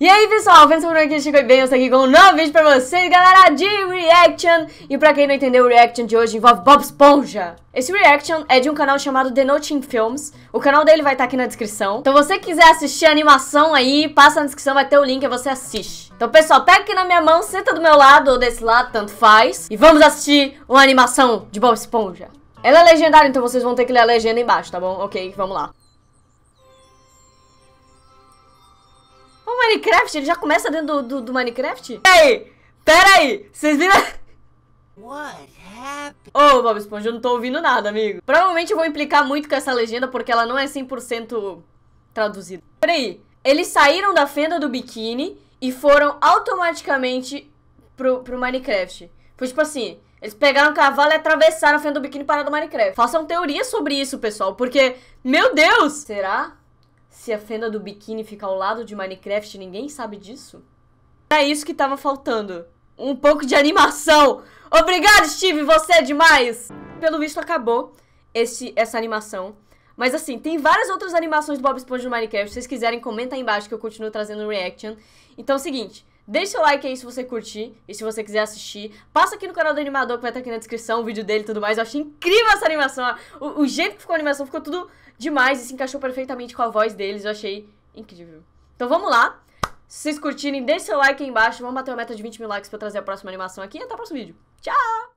E aí pessoal, Vênus por aqui, chegou e bem, eu estou aqui com um novo vídeo pra vocês, galera, de reaction E pra quem não entendeu, o reaction de hoje envolve Bob Esponja Esse reaction é de um canal chamado The Noting Films O canal dele vai estar tá aqui na descrição Então você quiser assistir a animação aí, passa na descrição, vai ter o link e você assiste Então pessoal, pega aqui na minha mão, senta do meu lado ou desse lado, tanto faz E vamos assistir uma animação de Bob Esponja ela é legendária, então vocês vão ter que ler a legenda embaixo, tá bom? Ok, vamos lá. O Minecraft, ele já começa dentro do, do, do Minecraft? Peraí, peraí, vocês viram... What Ô, oh, Bob Esponja, eu não tô ouvindo nada, amigo. Provavelmente eu vou implicar muito com essa legenda, porque ela não é 100% traduzida. Peraí, eles saíram da fenda do biquíni e foram automaticamente pro, pro Minecraft. Foi tipo assim, eles pegaram o cavalo e atravessaram a frente do biquíni parado do Minecraft. Façam teoria sobre isso, pessoal, porque, meu Deus! Será? Se a fenda do biquíni fica ao lado de Minecraft, ninguém sabe disso? Era é isso que tava faltando. Um pouco de animação. Obrigado, Steve, você é demais! Pelo visto, acabou esse, essa animação. Mas assim, tem várias outras animações do Bob Esponja no Minecraft. Se vocês quiserem, comenta aí embaixo que eu continuo trazendo reaction. Então é o seguinte, Deixa o like aí se você curtir e se você quiser assistir. Passa aqui no canal do animador que vai estar aqui na descrição o vídeo dele e tudo mais. Eu achei incrível essa animação. O, o jeito que ficou a animação ficou tudo demais e se encaixou perfeitamente com a voz deles. Eu achei incrível. Então vamos lá. Se vocês curtirem, deixe seu like aí embaixo. Vamos bater uma meta de 20 mil likes pra eu trazer a próxima animação aqui. E até o próximo vídeo. Tchau!